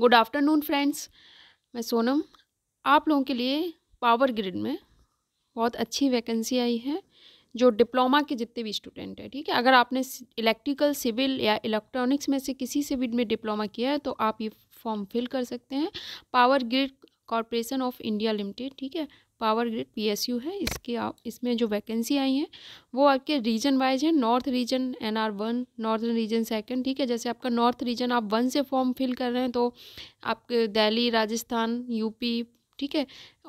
good afternoon friends मैं सोनम आप लोगों के लिए पावर ग्रिड में बहुत अच्छी वैकेंसी आई है जो डिप्लोमा के जितने भी स्टूडेंट हैं ठीक है अगर आपने इलेक्ट्रिकल सिविल या इलेक्ट्रॉनिक्स में से किसी से भी में डिप्लोमा किया है तो आप ये फॉर्म फिल कर सकते हैं power grid corporation of India limited ठीक है पावर ग्रिड पीएसयू है इसके आप इसमें जो वैकेंसी आई हैं वो आपके रीजन वाइज है north region N R one northern region second ठीक है जैसे आपका नॉर्थ रीजन आप वन से फॉर्म फिल कर रहे हैं तो आपके दिल्ली राजस्थान यूपी ठीक है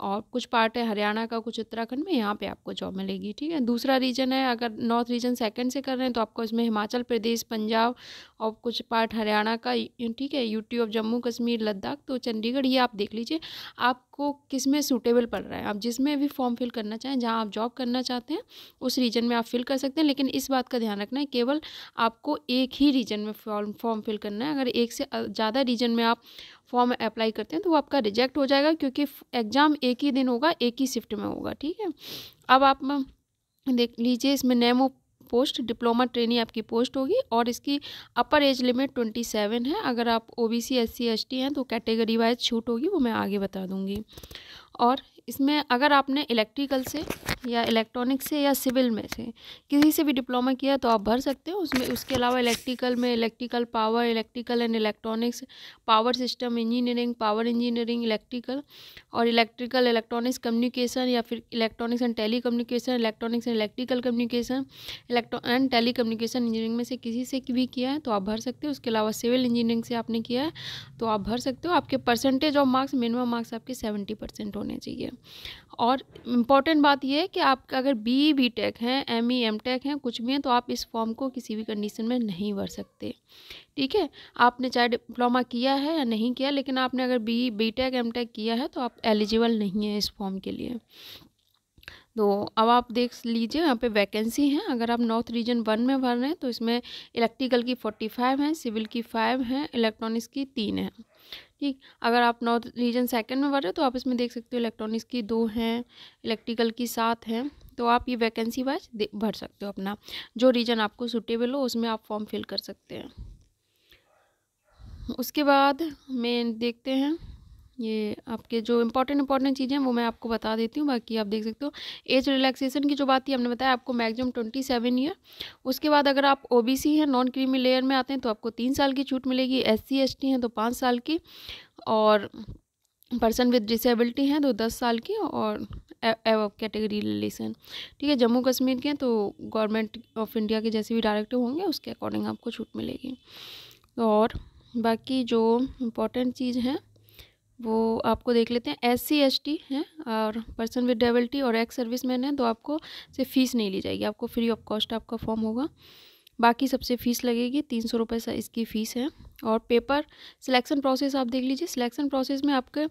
और कुछ पार्ट है हरियाणा का कुछ उत्तराखंड में यहाँ पे आपको जॉब मिलेगी ठीक है दूसरा रीजन है अगर नॉर्थ रीजन सेकंड से कर रहे हैं तो आपको इसमें हिमाचल प्रदेश पंजाब और कुछ पार्ट हरियाणा का ठीक है यूटी ऑफ जम्मू कश्मीर लद्दाख तो चंडीगढ़ ये आप देख लीजिए आपको किस में सूटेबल पड़ रहा है आप जिसमें भी फॉर्म फिल करना चाहें जहाँ आप जॉब करना चाहते हैं उस रीजन में आप फिल कर सकते हैं लेकिन इस बात का ध्यान रखना है केवल आपको एक ही रीजन में फॉर्म फॉर्म फिल करना है अगर एक से ज़्यादा रीजन में आप फॉर्म अप्लाई करते हैं तो वो आपका रिजेक्ट हो जाएगा क्योंकि एग्ज़ाम एक ही दिन होगा एक ही शिफ्ट में होगा ठीक है अब आप देख लीजिए इसमें नेमो पोस्ट डिप्लोमा ट्रेनी आपकी पोस्ट होगी और इसकी upper age limit twenty seven है अगर आप O B C S C S T हैं तो कैटेगरी वाइज छूट होगी वो मैं आगे बता दूँगी और इसमें अगर आपने इलेक्ट्रिकल से या इलेक्ट्रॉनिक्स से या सिविल में से किसी से भी डिप्लोमा किया तो आप भर सकते हो उसमें उसके अलावा इलेक्ट्रिकल में electrical power electrical and electronics power system engineering power engineering electrical और इलेक्ट्रिकल इलेक्ट्रॉनिक्स कम्युनिकेशन या फिर electronics and telecommunication electronics and electrical communication electronics and telecommunication engineering में से किसी से भी किया है तो आप भर सकते हो उसके अलावा सिविल इंजीनियरिंग से आपने किया है तो आप भर सकते हो आपके percentage of marks minimum marks आपके सेवेंटी परसेंट होने चाहिए और इम्पॉर्टेंट बात यह है कि आप अगर बी बी टेक हैं एम ई एम टेक हैं कुछ भी हैं तो आप इस फॉर्म को किसी भी कंडीशन में नहीं भर सकते ठीक है आपने चाहे डिप्लोमा किया है या नहीं किया लेकिन आपने अगर B B tech M tech किया है तो आप एलिजिबल नहीं है इस फॉर्म के लिए तो अब आप देख लीजिए यहाँ पे वैकेंसी हैं अगर आप नॉर्थ रीजन वन में भर रहे हैं तो इसमें इलेक्ट्रिकल की फोर्टी फाइव हैं सिविल की फाइव हैं इलेक्ट्रॉनिक्स की तीन हैं ठीक अगर आप नॉर्थ रीजन सेकंड में भर रहे हो तो आप इसमें देख सकते हो इलेक्ट्रॉनिक्स की दो हैं इलेक्ट्रिकल की सात हैं तो आप ये वैकेंसी वाइज भर सकते हो अपना जो रीजन आपको सुटेबल हो उसमें आप फॉर्म फिल कर सकते हैं उसके बाद में देखते हैं ये आपके जो इंपॉर्टेंट इंपॉर्टेंट चीज़ें हैं वो मैं आपको बता देती हूँ बाकी आप देख सकते हो एज रिलैक्सेशन की जो बात थी हमने बताया आपको मैक्सिमम ट्वेंटी सेवन ईयर उसके बाद अगर आप ओबीसी हैं नॉन क्रीमी लेयर में आते हैं तो आपको तीन साल की छूट मिलेगी एस सी एस टी हैं तो पाँच साल की और पर्सन विद डिसेबिलिटी हैं तो दस साल की और एव कैटेगरी रिलेशन ठीक है जम्मू कश्मीर के तो गवर्नमेंट ऑफ इंडिया के जैसे भी डायरेक्टिव होंगे उसके अकॉर्डिंग आपको छूट मिलेगी और बाकी जो इम्पोर्टेंट चीज़ हैं वो आपको देख लेते हैं एस सी एस टी हैं और पर्सन विद डेबलिटी और एक्स सर्विस मैन है तो आपको से फ़ीस नहीं ली जाएगी आपको फ्री ऑफ कॉस्ट आपका फॉर्म होगा बाकी सबसे फ़ीस लगेगी तीन सौ रुपये इसकी फ़ीस है और पेपर सिलेक्शन प्रोसेस आप देख लीजिए सिलेक्शन प्रोसेस में आपके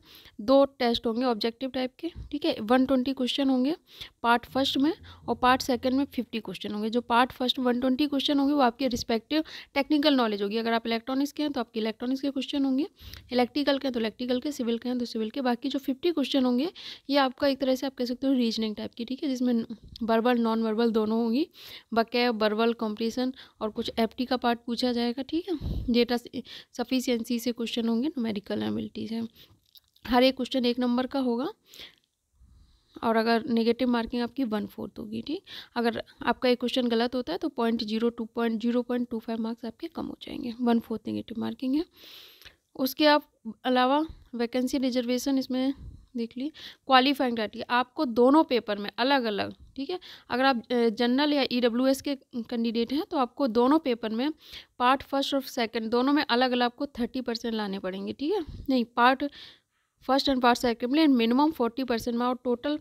दो टेस्ट होंगे ऑब्जेक्टिव टाइप के ठीक है वन ट्वेंटी क्वेश्चन होंगे पार्ट फर्स्ट में और पार्ट सेकंड में फिफ्टी क्वेश्चन होंगे जो part first one twenty question होंगे वो आपके रिस्पेक्टिव टेक्निकल नॉलेज होगी अगर आप इलेक्ट्रॉनिक्स के हैं तो आपके इलेक्ट्रॉनिक्स के क्वेश्चन होंगे इलेक्ट्रिकल के हैं तो इलेक्ट्रिकल के सिविल के हैं तो सिविल के बाकी जो फिफ्टी क्वेश्चन होंगे ये आपका एक तरह से आप कह सकते हो रीजनिंग टाइप की ठीक है जिसमें वर्बल नॉन वर्बल दोनों होंगी बकैब वर्बल कॉम्पिटिशन और कुछ एप्टी का पार्ट पूछा जाएगा ठीक है डेटा सफिशियंसी से क्वेश्चन होंगे नोमेरिकल एबिलिटी से हर एक क्वेश्चन एक नंबर का होगा और अगर नेगेटिव मार्किंग आपकी वन फोर्थ होगी ठीक अगर आपका एक क्वेश्चन गलत होता है तो point zero two point zero point two five marks आपके कम हो जाएंगे वन फोर्थ नेगेटिव मार्किंग है उसके आप अलावा वैकेंसी रिजर्वेशन इसमें देख ली क्वालिफाइंग क्राइटेरिया आपको दोनों पेपर में अलग अलग ठीक है अगर आप जनरल या ई e के कैंडिडेट हैं तो आपको दोनों पेपर में पार्ट फर्स्ट और सेकंड दोनों में अलग अलग आपको थर्टी परसेंट लाने पड़ेंगे ठीक है नहीं part first and part second में मिनिमम फोर्टी परसेंट में और टोटल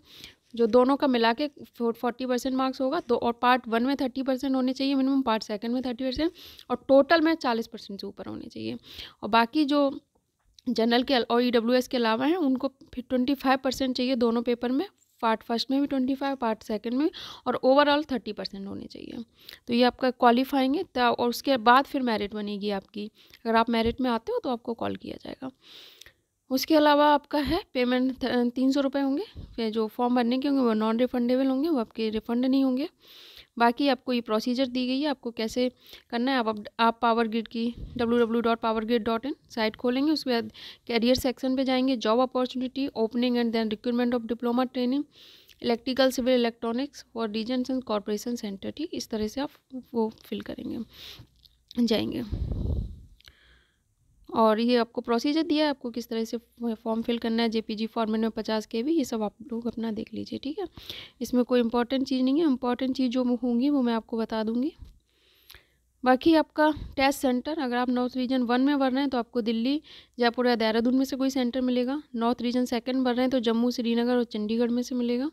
जो दोनों का मिला के फोर्टी परसेंट मार्क्स होगा तो और पार्ट वन में थर्टी परसेंट होने चाहिए मिनिमम पार्ट सेकंड में थर्टी परसेंट और टोटल में चालीस परसेंट से ऊपर होने चाहिए और बाकी जो जनरल के और ई e के अलावा हैं उनको फिर ट्वेंटी फाइव परसेंट चाहिए दोनों पेपर में पार्ट फर्स्ट में भी ट्वेंटी फाइव पार्ट सेकंड में और ओवरऑल थर्टी परसेंट होने चाहिए तो ये आपका क्वालिफाइंग है तो और उसके बाद फिर मेरिट बनेगी आपकी अगर आप मेरिट में आते हो तो आपको कॉल किया जाएगा उसके अलावा आपका है पेमेंट तीन सौ रुपये होंगे फिर जो फॉर्म भरने के होंगे वो नॉन रिफंडेबल होंगे वो आपके रिफंड नहीं होंगे बाकी आपको ये प्रोसीजर दी गई है आपको कैसे करना है आप आप पावर ग्रिड की W W dot power grid dot in site खोलेंगे उसके बाद कैरियर सेक्शन पे जाएंगे job opportunity opening and then recruitment of diploma training electrical civil electronics और रीजन एंड कॉरपोरेशन सेंटर ठीक इस तरह से आप वो फिल करेंगे जाएंगे और ये आपको प्रोसीजर दिया है आपको किस तरह से फॉर्म फिल करना है जेपीजी फॉर्मेट में पचास के भी ये सब आप लोग अपना देख लीजिए ठीक है इसमें कोई इंपॉर्टेंट चीज़ नहीं है इंपॉर्टेंट चीज़ जो होंगी वो मैं आपको बता दूँगी बाकी आपका टेस्ट सेंटर अगर आप नॉर्थ रीजन वन में भर रहे हैं तो आपको दिल्ली जयपुर या देहरादून में से कोई सेंटर मिलेगा नॉर्थ रीजन सेकेंड भर रहे हैं तो जम्मू श्रीनगर और चंडीगढ़ में से मिलेगा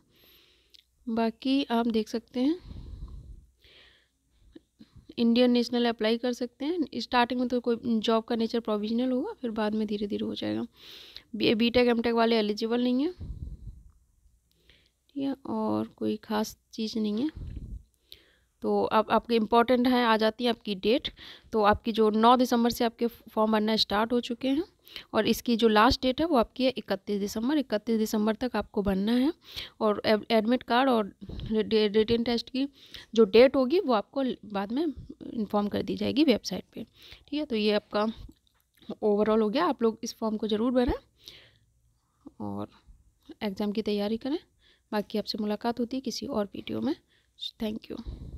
बाकी आप देख सकते हैं इंडियन नेशनल अप्लाई कर सकते हैं स्टार्टिंग में तो कोई जॉब का नेचर प्रोविजनल होगा फिर बाद में धीरे धीरे हो जाएगा B B tech M tech वाले एलिजिबल नहीं है ठीक है और कोई ख़ास चीज़ नहीं है तो अब आपके इम्पॉर्टेंट हैं आ जाती है आपकी डेट तो आपकी जो 9 दिसंबर से आपके फॉर्म भरना स्टार्ट हो चुके हैं और इसकी जो लास्ट डेट है वो आपकी है इकतीस दिसंबर इकतीस दिसंबर तक आपको भरना है और एडमिट कार्ड और रिटर्न टेस्ट की जो डेट होगी वो आपको बाद में इन्फॉर्म कर दी जाएगी वेबसाइट पे ठीक है तो ये आपका ओवरऑल हो गया आप लोग इस फॉर्म को ज़रूर भरें और एग्ज़ाम की तैयारी करें बाकी आपसे मुलाकात होती है किसी और वीडियो में थैंक यू